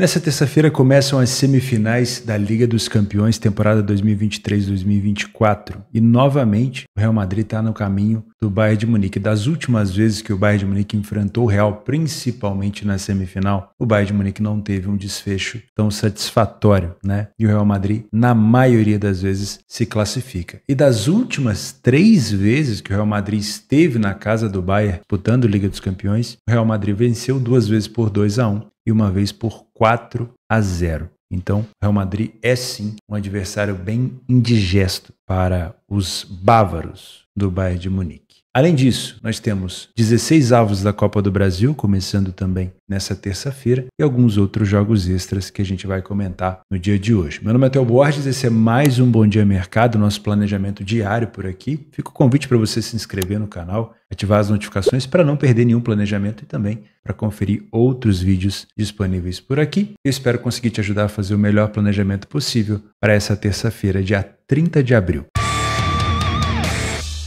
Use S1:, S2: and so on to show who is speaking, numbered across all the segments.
S1: Nessa terça-feira começam as semifinais da Liga dos Campeões, temporada 2023-2024. E novamente o Real Madrid está no caminho do Bayern de Munique. Das últimas vezes que o Bayern de Munique enfrentou o Real, principalmente na semifinal, o Bayern de Munique não teve um desfecho tão satisfatório, né? E o Real Madrid, na maioria das vezes, se classifica. E das últimas três vezes que o Real Madrid esteve na casa do Bayern, disputando a Liga dos Campeões, o Real Madrid venceu duas vezes por 2 a 1 e uma vez por 4 a 0. Então, Real Madrid é sim um adversário bem indigesto para os bávaros do Bayern de Munique. Além disso, nós temos 16 avos da Copa do Brasil, começando também nessa terça-feira, e alguns outros jogos extras que a gente vai comentar no dia de hoje. Meu nome é Theo Borges, esse é mais um Bom Dia Mercado, nosso planejamento diário por aqui. Fica o convite para você se inscrever no canal, ativar as notificações para não perder nenhum planejamento e também para conferir outros vídeos disponíveis por aqui. Eu espero conseguir te ajudar a fazer o melhor planejamento possível para essa terça-feira, dia 30 de abril.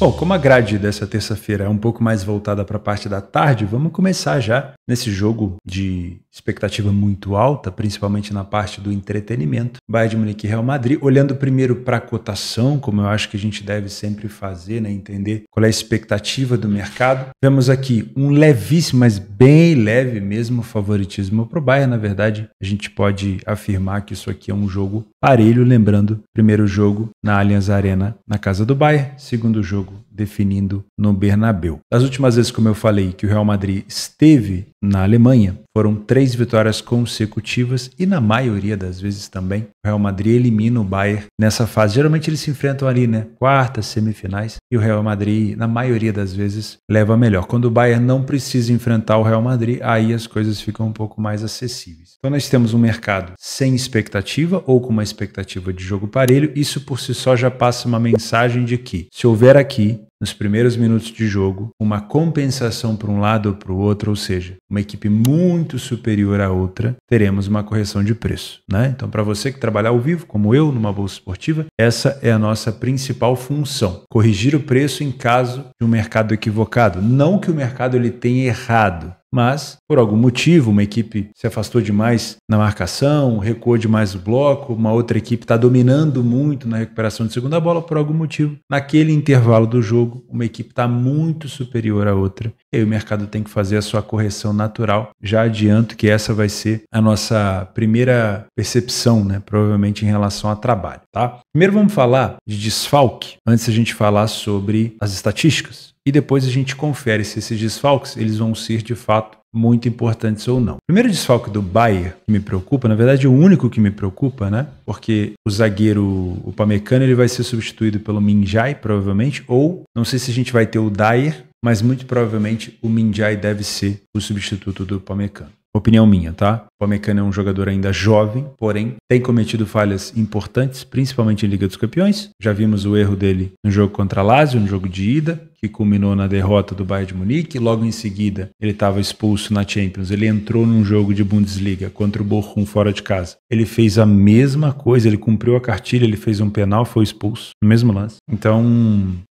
S1: Bom, como a grade dessa terça-feira é um pouco mais voltada para a parte da tarde, vamos começar já nesse jogo de expectativa muito alta, principalmente na parte do entretenimento. Bayern de Munique e Real Madrid, olhando primeiro para a cotação, como eu acho que a gente deve sempre fazer, né, entender qual é a expectativa do mercado. Vemos aqui um levíssimo, mas bem leve mesmo, favoritismo para o Bayern. Na verdade, a gente pode afirmar que isso aqui é um jogo parelho, lembrando, primeiro jogo na Allianz Arena, na casa do Bayern, segundo jogo definindo no Bernabeu. As últimas vezes, como eu falei, que o Real Madrid esteve na Alemanha, foram três vitórias consecutivas e na maioria das vezes também, o Real Madrid elimina o Bayern nessa fase. Geralmente eles se enfrentam ali, né? Quartas, semifinais e o Real Madrid, na maioria das vezes, leva melhor. Quando o Bayern não precisa enfrentar o Real Madrid, aí as coisas ficam um pouco mais acessíveis. Então nós temos um mercado sem expectativa ou com uma expectativa de jogo parelho. Isso por si só já passa uma mensagem de que se houver aqui nos primeiros minutos de jogo, uma compensação para um lado ou para o outro, ou seja, uma equipe muito superior à outra, teremos uma correção de preço. Né? Então, para você que trabalha ao vivo, como eu, numa bolsa esportiva, essa é a nossa principal função: corrigir o preço em caso de um mercado equivocado. Não que o mercado ele tenha errado, mas por algum motivo uma equipe se afastou demais na marcação, recuou demais o bloco, uma outra equipe está dominando muito na recuperação de segunda bola, por algum motivo, naquele intervalo do jogo, uma equipe está muito superior à outra e aí o mercado tem que fazer a sua correção natural. Já adianto que essa vai ser a nossa primeira percepção, né? Provavelmente em relação a trabalho, tá? Primeiro vamos falar de desfalque, antes a gente falar sobre as estatísticas. E depois a gente confere se esses desfalques eles vão ser de fato muito importantes ou não. Primeiro desfalque do Bayer que me preocupa, na verdade é o único que me preocupa, né? Porque o zagueiro, o Pamecano, ele vai ser substituído pelo Minjai, provavelmente, ou não sei se a gente vai ter o Dyer mas muito provavelmente o Minjai deve ser o substituto do Pamecano. Opinião minha, tá? O Pamecano é um jogador ainda jovem, porém tem cometido falhas importantes, principalmente em Liga dos Campeões. Já vimos o erro dele no jogo contra a Lazio, no jogo de ida, que culminou na derrota do Bayern de Munique. Logo em seguida, ele estava expulso na Champions. Ele entrou num jogo de Bundesliga contra o Bochum fora de casa. Ele fez a mesma coisa, ele cumpriu a cartilha, ele fez um penal, foi expulso no mesmo lance. Então,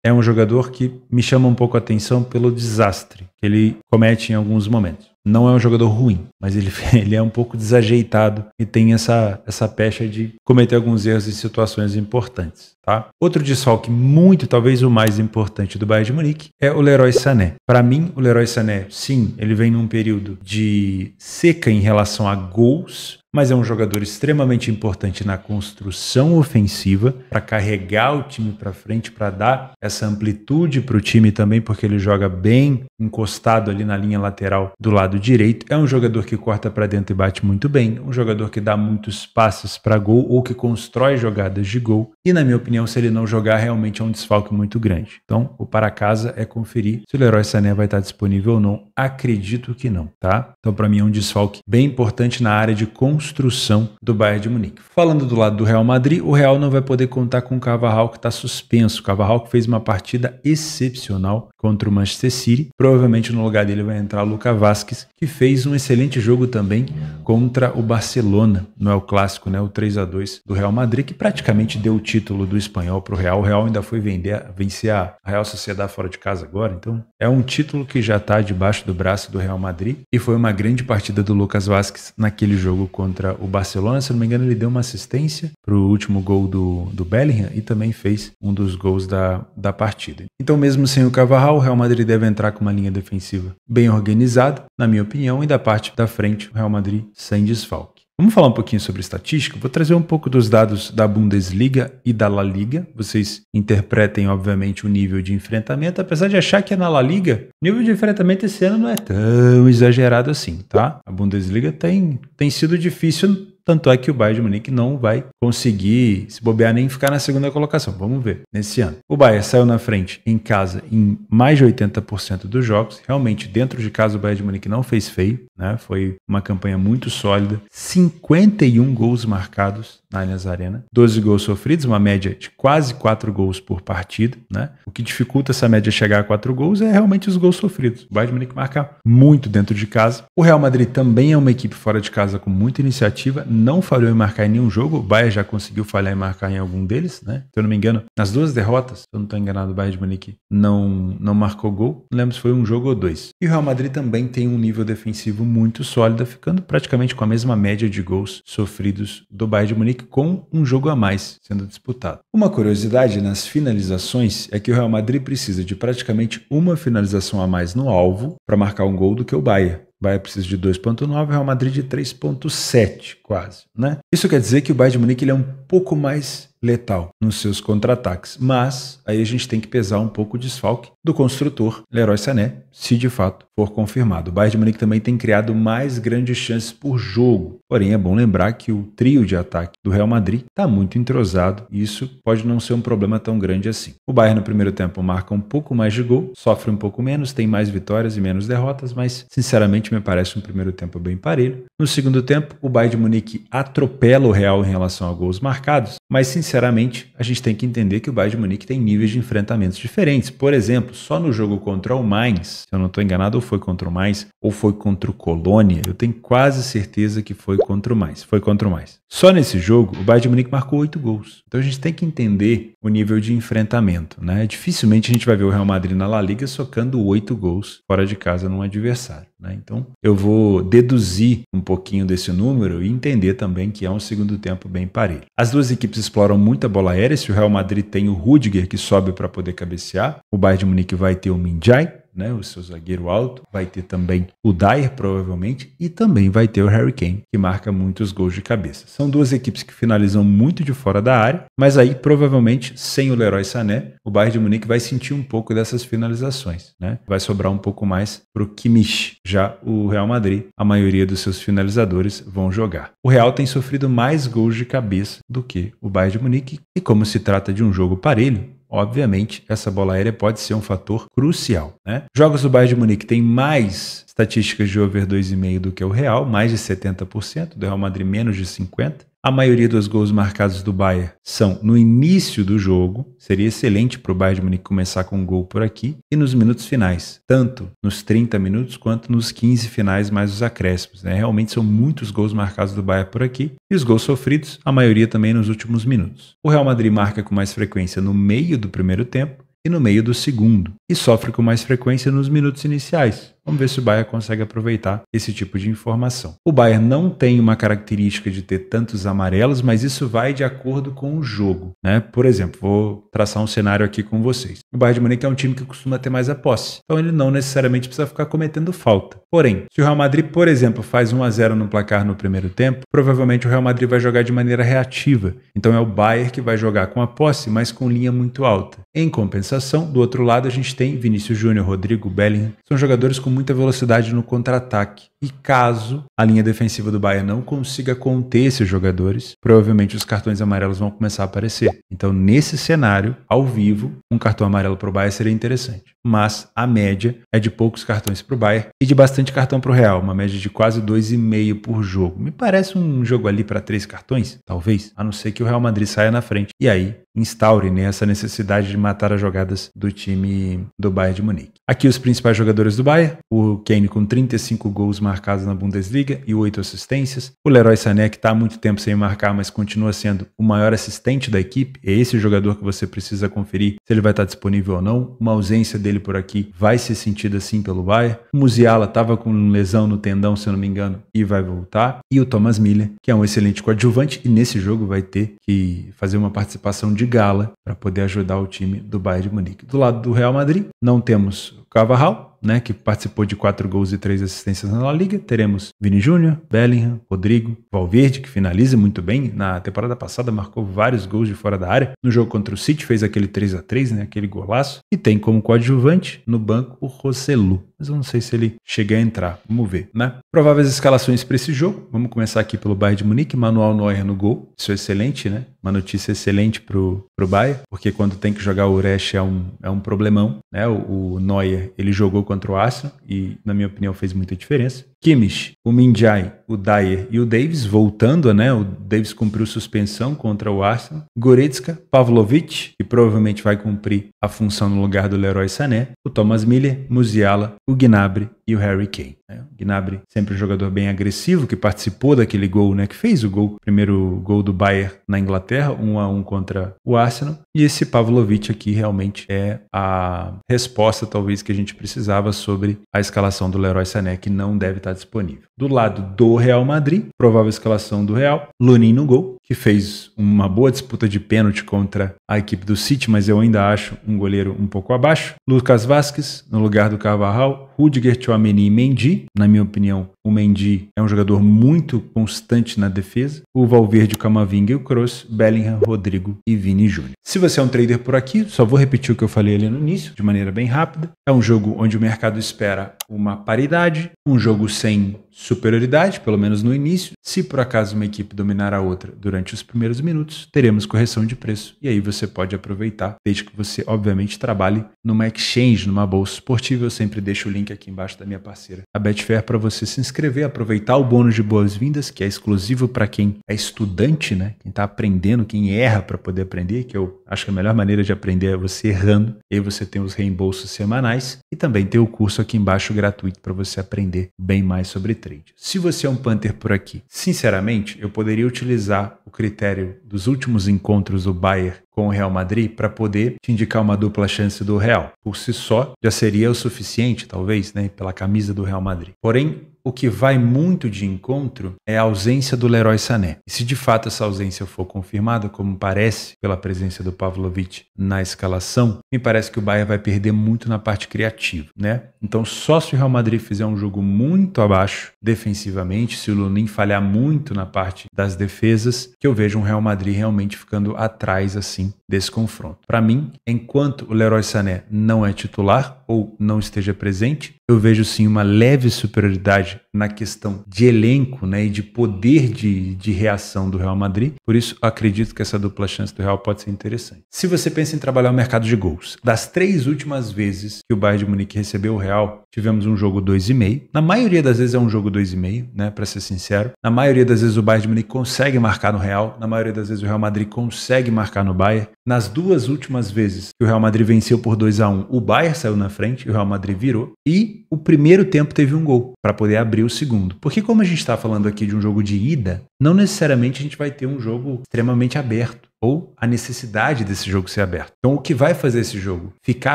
S1: é um jogador que me chama um pouco a atenção pelo desastre que ele comete em alguns momentos não é um jogador ruim, mas ele, ele é um pouco desajeitado e tem essa, essa pecha de cometer alguns erros em situações importantes. Tá? Outro desfalque muito, talvez o mais importante do Bayern de Munique é o Leroy Sané. Para mim, o Leroy Sané, sim, ele vem num período de seca em relação a gols, mas é um jogador extremamente importante na construção ofensiva para carregar o time para frente, para dar essa amplitude para o time também, porque ele joga bem encostado ali na linha lateral do lado direito. É um jogador que corta para dentro e bate muito bem, um jogador que dá muitos passes para gol ou que constrói jogadas de gol. E na minha opinião opinião, se ele não jogar, realmente é um desfalque muito grande. Então, o para casa é conferir se o Leroy Sané vai estar disponível ou não. Acredito que não, tá? Então, para mim, é um desfalque bem importante na área de construção do Bayern de Munique. Falando do lado do Real Madrid, o Real não vai poder contar com o Cavarral, que está suspenso. O Cavarral que fez uma partida excepcional contra o Manchester City. Provavelmente no lugar dele vai entrar o Luca Vasquez, que fez um excelente jogo também contra o Barcelona, não é o clássico, né? O 3 a 2 do Real Madrid, que praticamente deu o título do espanhol para o Real. O Real ainda foi vender, vencer a Real Sociedade fora de casa agora, então é um título que já está debaixo do braço do Real Madrid e foi uma grande partida do Lucas Vasquez naquele jogo contra o Barcelona. Se não me engano, ele deu uma assistência para o último gol do, do Bellingham e também fez um dos gols da, da partida. Então, mesmo sem o Cavarral, o Real Madrid deve entrar com uma linha defensiva bem organizada, na minha opinião, e da parte da frente, o Real Madrid sem desfalque. Vamos falar um pouquinho sobre estatística? Vou trazer um pouco dos dados da Bundesliga e da La Liga. Vocês interpretem, obviamente, o nível de enfrentamento, apesar de achar que é na La Liga o nível de enfrentamento esse ano não é tão exagerado assim, tá? A Bundesliga tem, tem sido difícil tanto é que o Bayern de Munique não vai conseguir se bobear nem ficar na segunda colocação. Vamos ver nesse ano. O Bayern saiu na frente em casa em mais de 80% dos jogos. Realmente, dentro de casa, o Bayern de Munique não fez feio. Né? Foi uma campanha muito sólida. 51 gols marcados na Allianz Arena. 12 gols sofridos, uma média de quase 4 gols por partida. Né? O que dificulta essa média chegar a 4 gols é realmente os gols sofridos. O Bayern de Munique marca muito dentro de casa. O Real Madrid também é uma equipe fora de casa com muita iniciativa não falhou em marcar em nenhum jogo. O Bayern já conseguiu falhar em marcar em algum deles, né? Se eu não me engano, nas duas derrotas, se eu não estou enganado, o Bayern de Munique não, não marcou gol. Não lembro se foi um jogo ou dois. E o Real Madrid também tem um nível defensivo muito sólido, ficando praticamente com a mesma média de gols sofridos do Bayern de Munique, com um jogo a mais sendo disputado. Uma curiosidade nas finalizações é que o Real Madrid precisa de praticamente uma finalização a mais no alvo para marcar um gol do que o Bayern. Bayern precisa de 2,9, Real Madrid de 3,7 quase, né? Isso quer dizer que o Bayern de Munique ele é um pouco mais letal nos seus contra-ataques. Mas aí a gente tem que pesar um pouco o desfalque do construtor Leroy Sané, se de fato for confirmado. O Bayern de Munique também tem criado mais grandes chances por jogo. Porém, é bom lembrar que o trio de ataque do Real Madrid está muito entrosado e isso pode não ser um problema tão grande assim. O Bayern no primeiro tempo marca um pouco mais de gol, sofre um pouco menos, tem mais vitórias e menos derrotas, mas sinceramente me parece um primeiro tempo bem parelho. No segundo tempo, o Bayern de Munique atropela o Real em relação a gols marcados, mas sinceramente Sinceramente, a gente tem que entender que o Bayern de Munique tem níveis de enfrentamentos diferentes. Por exemplo, só no jogo contra o Mainz, se eu não estou enganado, ou foi contra o Mainz, ou foi contra o Colônia, eu tenho quase certeza que foi contra o Mainz. Foi contra o Mainz. Só nesse jogo, o Bayern de Munique marcou oito gols. Então a gente tem que entender o nível de enfrentamento. Né? Dificilmente a gente vai ver o Real Madrid na La Liga socando oito gols fora de casa num adversário. Né? Então eu vou deduzir um pouquinho desse número e entender também que é um segundo tempo bem parelho. As duas equipes exploram muita bola aérea. Se o Real Madrid tem o Rudiger que sobe para poder cabecear, o Bayern de Munique vai ter o Minjai né, o seu zagueiro alto, vai ter também o Dyer provavelmente e também vai ter o Harry Kane, que marca muitos gols de cabeça. São duas equipes que finalizam muito de fora da área, mas aí provavelmente sem o Leroy Sané, o Bayern de Munique vai sentir um pouco dessas finalizações, né? Vai sobrar um pouco mais para o Kimmich. Já o Real Madrid, a maioria dos seus finalizadores vão jogar. O Real tem sofrido mais gols de cabeça do que o Bayern de Munique e como se trata de um jogo parelho, obviamente, essa bola aérea pode ser um fator crucial. Né? Jogos do Bayern de Munique têm mais estatísticas de over 2,5 do que o Real, mais de 70%, do Real Madrid menos de 50%. A maioria dos gols marcados do Bayern são no início do jogo, seria excelente para o Bayern de Munique começar com um gol por aqui, e nos minutos finais, tanto nos 30 minutos quanto nos 15 finais mais os acréscimos. Né? Realmente são muitos gols marcados do Bayern por aqui, e os gols sofridos, a maioria também nos últimos minutos. O Real Madrid marca com mais frequência no meio do primeiro tempo, e no meio do segundo, e sofre com mais frequência nos minutos iniciais, Vamos ver se o Bayer consegue aproveitar esse tipo de informação. O Bayer não tem uma característica de ter tantos amarelos, mas isso vai de acordo com o jogo. Né? Por exemplo, vou traçar um cenário aqui com vocês. O Bayern de Munique é um time que costuma ter mais a posse, então ele não necessariamente precisa ficar cometendo falta. Porém, se o Real Madrid, por exemplo, faz 1 a 0 no placar no primeiro tempo, provavelmente o Real Madrid vai jogar de maneira reativa. Então é o Bayern que vai jogar com a posse, mas com linha muito alta. Em compensação, do outro lado a gente tem Vinícius Júnior, Rodrigo, Bellingham, são jogadores com muita velocidade no contra-ataque. E caso a linha defensiva do Bayern não consiga conter esses jogadores, provavelmente os cartões amarelos vão começar a aparecer. Então, nesse cenário, ao vivo, um cartão amarelo para o Bayern seria interessante mas a média é de poucos cartões para o Bayern e de bastante cartão para o Real, uma média de quase 2,5 por jogo. Me parece um jogo ali para três cartões, talvez, a não ser que o Real Madrid saia na frente e aí instaure né, essa necessidade de matar as jogadas do time do Bayern de Munique. Aqui os principais jogadores do Bayern, o Kane com 35 gols marcados na Bundesliga e 8 assistências, o Leroy Sané que está há muito tempo sem marcar, mas continua sendo o maior assistente da equipe, é esse jogador que você precisa conferir se ele vai estar tá disponível ou não, uma ausência dele dele por aqui vai ser sentido assim pelo Bayern. O Musiala estava com lesão no tendão, se eu não me engano, e vai voltar. E o Thomas Miller, que é um excelente coadjuvante e nesse jogo vai ter que fazer uma participação de gala para poder ajudar o time do Bayern de Munique. Do lado do Real Madrid, não temos Cavarral, né, que participou de quatro gols e três assistências na La Liga. Teremos Vini Júnior, Bellingham, Rodrigo, Valverde, que finaliza muito bem. Na temporada passada marcou vários gols de fora da área. No jogo contra o City fez aquele 3 a 3 né, aquele golaço. E tem como coadjuvante no banco o Rossellu mas eu não sei se ele chega a entrar. Vamos ver, né? Prováveis escalações para esse jogo. Vamos começar aqui pelo Bayern de Munique, Manuel Neuer no gol. Isso é excelente, né? Uma notícia excelente pro, pro Bayern, porque quando tem que jogar o Uresh é um, é um problemão, né? O, o Neuer, ele jogou contra o Arsenal e, na minha opinião, fez muita diferença. Kimmich, o Minjai, o Dyer e o Davis voltando, né? O Davis cumpriu suspensão contra o Arsenal. Goretzka, Pavlovic, que provavelmente vai cumprir a função no lugar do Leroy Sané, o Thomas Miller, Musiala, o Gnabry e o Harry Kane. Né? Gnabry, sempre um jogador bem agressivo, que participou daquele gol, né? que fez o gol, primeiro gol do Bayern na Inglaterra, 1 um a 1 um contra o Arsenal. E esse Pavlovic aqui realmente é a resposta, talvez, que a gente precisava sobre a escalação do Leroy Sané, que não deve estar disponível. Do lado do Real Madrid, provável escalação do Real, Lunin no gol, que fez uma boa disputa de pênalti contra a equipe do City, mas eu ainda acho um goleiro um pouco abaixo. Lucas Vasquez no lugar do Carvajal, Rudiger, Tchouameni e Mendy, na minha opinião, o Mendy é um jogador muito constante na defesa. O Valverde, o Camavinga e o Kroos, Bellingham, Rodrigo e Vini Júnior. Se você é um trader por aqui, só vou repetir o que eu falei ali no início, de maneira bem rápida. É um jogo onde o mercado espera uma paridade, um jogo sem superioridade, pelo menos no início. Se por acaso uma equipe dominar a outra durante os primeiros minutos, teremos correção de preço e aí você pode aproveitar, desde que você, obviamente, trabalhe numa exchange, numa bolsa esportiva. Eu sempre deixo o link aqui embaixo da minha parceira, a Betfair, para você se inscrever inscrever, aproveitar o bônus de boas-vindas, que é exclusivo para quem é estudante, né? Quem está aprendendo, quem erra para poder aprender, que eu acho que a melhor maneira de aprender é você errando. E aí você tem os reembolsos semanais e também tem o curso aqui embaixo gratuito para você aprender bem mais sobre trade. Se você é um panther por aqui, sinceramente, eu poderia utilizar o critério dos últimos encontros do Bayer com o Real Madrid para poder te indicar uma dupla chance do Real. Por si só, já seria o suficiente, talvez, né, pela camisa do Real Madrid. Porém, o que vai muito de encontro é a ausência do Leroy Sané. E se de fato essa ausência for confirmada, como parece pela presença do Pavlovic na escalação, me parece que o Bayern vai perder muito na parte criativa, né? Então, só se o Real Madrid fizer um jogo muito abaixo defensivamente, se o Lunin falhar muito na parte das defesas, que eu vejo um Real Madrid realmente ficando atrás assim desse confronto. Para mim, enquanto o Leroy Sané não é titular, ou não esteja presente, eu vejo sim uma leve superioridade na questão de elenco né, e de poder de, de reação do Real Madrid. Por isso, acredito que essa dupla chance do Real pode ser interessante. Se você pensa em trabalhar o mercado de gols, das três últimas vezes que o Bayern de Munique recebeu o Real, tivemos um jogo 2,5. Na maioria das vezes é um jogo 2,5, né, para ser sincero. Na maioria das vezes o Bayern de Munique consegue marcar no Real, na maioria das vezes o Real Madrid consegue marcar no Bayern. Nas duas últimas vezes que o Real Madrid venceu por 2 a 1 um, o Bayern saiu na frente, o Real Madrid virou e o primeiro tempo teve um gol para poder abrir abrir o segundo. Porque como a gente está falando aqui de um jogo de ida, não necessariamente a gente vai ter um jogo extremamente aberto ou a necessidade desse jogo ser aberto. Então, o que vai fazer esse jogo ficar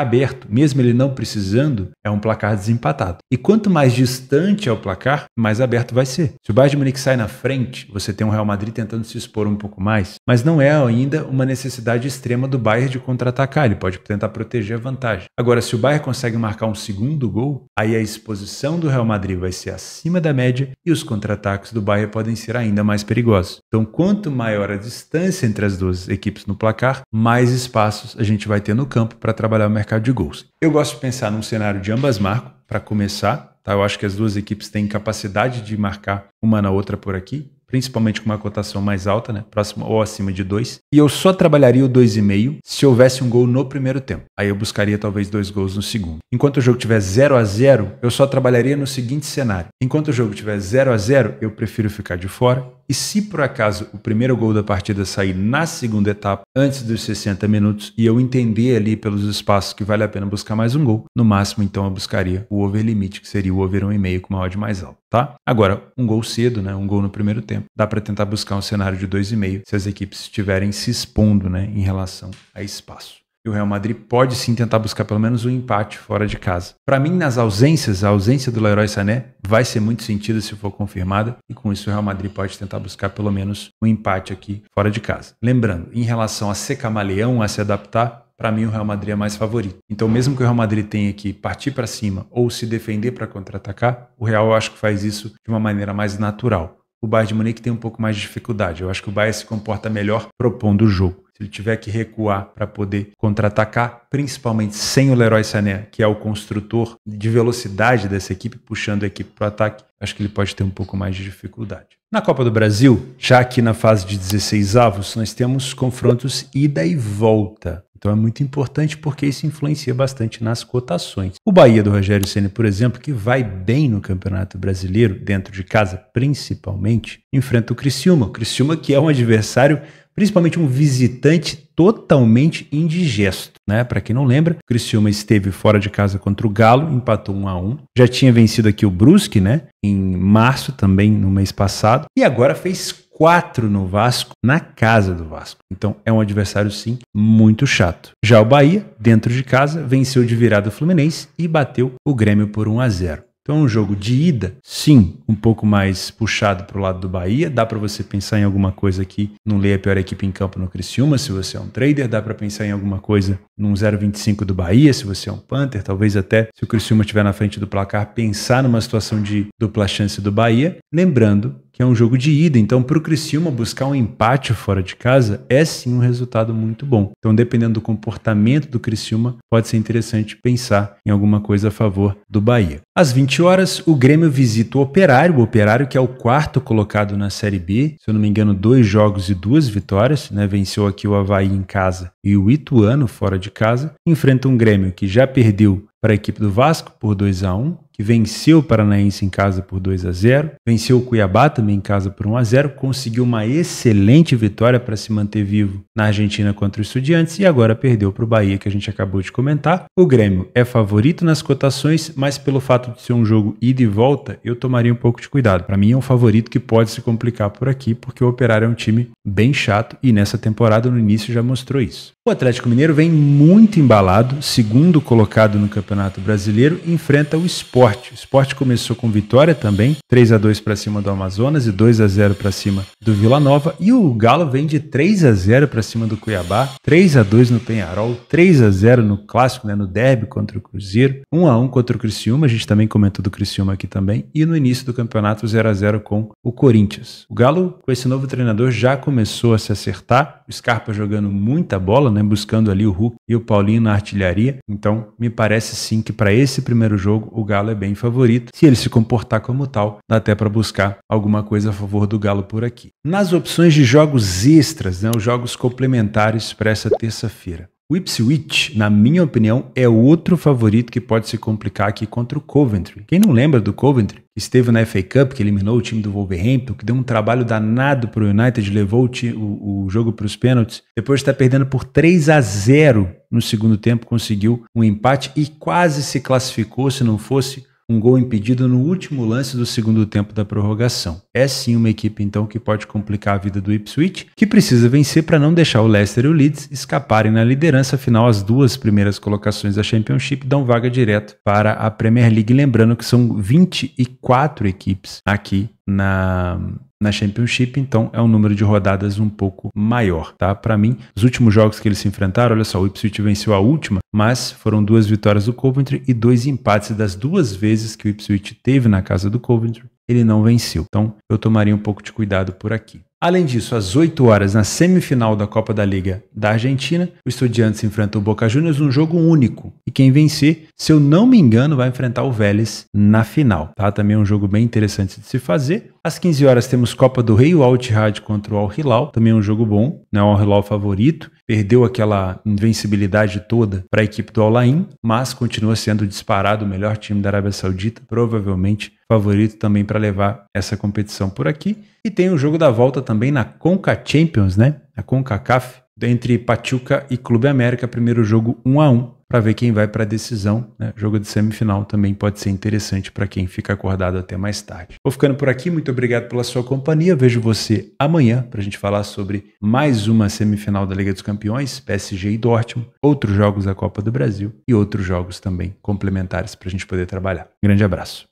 S1: aberto, mesmo ele não precisando, é um placar desempatado. E quanto mais distante é o placar, mais aberto vai ser. Se o Bayern de Munique sai na frente, você tem o um Real Madrid tentando se expor um pouco mais, mas não é ainda uma necessidade extrema do Bayern de contra-atacar, ele pode tentar proteger a vantagem. Agora, se o Bayern consegue marcar um segundo gol, aí a exposição do Real Madrid vai ser acima da média e os contra-ataques do Bayern podem ser ainda mais perigosos. Então, quanto maior a distância entre as duas duas equipes no placar, mais espaços a gente vai ter no campo para trabalhar o mercado de gols. Eu gosto de pensar num cenário de ambas marcam, para começar. Tá? Eu acho que as duas equipes têm capacidade de marcar uma na outra por aqui, principalmente com uma cotação mais alta, né? Próximo ou acima de dois. E eu só trabalharia o 2,5 se houvesse um gol no primeiro tempo. Aí eu buscaria talvez dois gols no segundo. Enquanto o jogo tiver 0 a 0, eu só trabalharia no seguinte cenário. Enquanto o jogo tiver 0 a 0, eu prefiro ficar de fora e se por acaso o primeiro gol da partida sair na segunda etapa, antes dos 60 minutos, e eu entender ali pelos espaços que vale a pena buscar mais um gol, no máximo então eu buscaria o over limite, que seria o over 1,5 com uma odd mais alta, tá? Agora, um gol cedo, né? Um gol no primeiro tempo, dá para tentar buscar um cenário de 2,5 se as equipes estiverem se expondo, né, em relação a espaço. E o Real Madrid pode sim tentar buscar pelo menos um empate fora de casa. Para mim, nas ausências, a ausência do Leroy Sané vai ser muito sentido se for confirmada, e com isso o Real Madrid pode tentar buscar pelo menos um empate aqui fora de casa. Lembrando, em relação a ser camaleão, a se adaptar, para mim o Real Madrid é mais favorito. Então, mesmo que o Real Madrid tenha que partir para cima ou se defender para contra-atacar, o Real eu acho que faz isso de uma maneira mais natural. O Bayern de Munique tem um pouco mais de dificuldade. Eu acho que o Bayern se comporta melhor propondo o jogo se ele tiver que recuar para poder contra-atacar, principalmente sem o Leroy Sané, que é o construtor de velocidade dessa equipe, puxando a equipe para o ataque, acho que ele pode ter um pouco mais de dificuldade. Na Copa do Brasil, já aqui na fase de 16 avos, nós temos confrontos ida e volta. Então é muito importante porque isso influencia bastante nas cotações. O Bahia do Rogério Ceni, por exemplo, que vai bem no Campeonato Brasileiro, dentro de casa principalmente, enfrenta o Criciúma. O Criciúma que é um adversário principalmente um visitante totalmente indigesto, né? Para quem não lembra, o Criciúma esteve fora de casa contra o Galo, empatou 1 a 1. Já tinha vencido aqui o Brusque, né? Em março também no mês passado, e agora fez 4 no Vasco, na casa do Vasco. Então é um adversário sim muito chato. Já o Bahia, dentro de casa, venceu de virada o Fluminense e bateu o Grêmio por 1 a 0. Então é um jogo de ida, sim, um pouco mais puxado para o lado do Bahia. Dá para você pensar em alguma coisa aqui. não leia é a pior equipe em campo no Criciúma, se você é um trader. Dá para pensar em alguma coisa num 0,25 do Bahia, se você é um Panther. Talvez até, se o Criciúma estiver na frente do placar, pensar numa situação de dupla chance do Bahia. Lembrando que é um jogo de ida. Então, para o Criciúma buscar um empate fora de casa é sim um resultado muito bom. Então, dependendo do comportamento do Criciúma, pode ser interessante pensar em alguma coisa a favor do Bahia. Às 20 horas, o Grêmio visita o Operário, o Operário que é o quarto colocado na Série B, se eu não me engano, dois jogos e duas vitórias, né? Venceu aqui o Havaí em casa e o Ituano fora de casa. Enfrenta um Grêmio que já perdeu para a equipe do Vasco por 2 a 1, que venceu o Paranaense em casa por 2 a 0, venceu o Cuiabá também em casa por 1 a 0, conseguiu uma excelente vitória para se manter vivo na Argentina contra o Estudiantes e agora perdeu para o Bahia, que a gente acabou de comentar. O Grêmio é favorito nas cotações, mas pelo fato de ser um jogo ida e volta, eu tomaria um pouco de cuidado. Para mim é um favorito que pode se complicar por aqui, porque o Operário é um time bem chato e nessa temporada no início já mostrou isso. O Atlético Mineiro vem muito embalado, segundo colocado no Campeonato Brasileiro, enfrenta o Sport esporte. O esporte começou com vitória também, 3 a 2 para cima do Amazonas e 2 a 0 para cima do Vila Nova. E o Galo vem de 3 a 0 para cima do Cuiabá, 3 a 2 no Penharol, 3 a 0 no Clássico, né, no Derby contra o Cruzeiro, 1 a 1 contra o Criciúma, a gente também comentou do Criciúma aqui também, e no início do campeonato 0 a 0 com o Corinthians. O Galo, com esse novo treinador, já começou a se acertar, o Scarpa jogando muita bola, né, buscando ali o Hulk e o Paulinho na artilharia. Então, me parece sim que para esse primeiro jogo o Galo é bem favorito. Se ele se comportar como tal, dá até para buscar alguma coisa a favor do Galo por aqui. Nas opções de jogos extras, né, os jogos complementares para essa terça-feira. O Ipswich, na minha opinião, é outro favorito que pode se complicar aqui contra o Coventry. Quem não lembra do Coventry? Esteve na FA Cup, que eliminou o time do Wolverhampton, que deu um trabalho danado para o United, levou o, time, o, o jogo para os pênaltis. Depois de estar perdendo por 3 a 0 no segundo tempo, conseguiu um empate e quase se classificou se não fosse um gol impedido no último lance do segundo tempo da prorrogação. É sim uma equipe então que pode complicar a vida do Ipswich, que precisa vencer para não deixar o Leicester e o Leeds escaparem na liderança, afinal as duas primeiras colocações da Championship dão vaga direto para a Premier League, lembrando que são 24 equipes aqui na na Championship, então é um número de rodadas um pouco maior, tá? Para mim, os últimos jogos que eles se enfrentaram, olha só, o Ipswich venceu a última, mas foram duas vitórias do Coventry e dois empates das duas vezes que o Ipswich teve na casa do Coventry, ele não venceu. Então, eu tomaria um pouco de cuidado por aqui. Além disso, às 8 horas, na semifinal da Copa da Liga da Argentina, o Estudiantes enfrenta o Boca Juniors num jogo único. E quem vencer, se eu não me engano, vai enfrentar o Vélez na final. Tá? Também é um jogo bem interessante de se fazer. Às 15 horas temos Copa do Rei, o Altihad contra o Al Hilal. Também é um jogo bom, né? O Al Hilal favorito perdeu aquela invencibilidade toda para a equipe do Al-Ain, mas continua sendo disparado o melhor time da Arábia Saudita, provavelmente favorito também para levar essa competição por aqui. E tem o jogo da volta também na Conca Champions, né? A CONCACAF, entre Pachuca e Clube América, primeiro jogo 1 a 1 para ver quem vai para a decisão. Né? Jogo de semifinal também pode ser interessante para quem fica acordado até mais tarde. Vou ficando por aqui, muito obrigado pela sua companhia. Vejo você amanhã para a gente falar sobre mais uma semifinal da Liga dos Campeões, PSG e Dortmund, outros jogos da Copa do Brasil e outros jogos também complementares para a gente poder trabalhar. Um grande abraço.